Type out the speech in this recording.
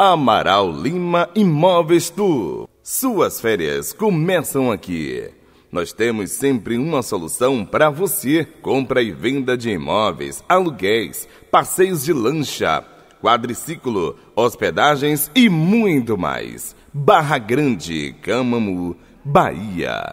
Amaral Lima Imóveis Tu. Suas férias começam aqui. Nós temos sempre uma solução para você: compra e venda de imóveis, aluguéis, passeios de lancha, quadriciclo, hospedagens e muito mais. Barra Grande, Camamu, Bahia.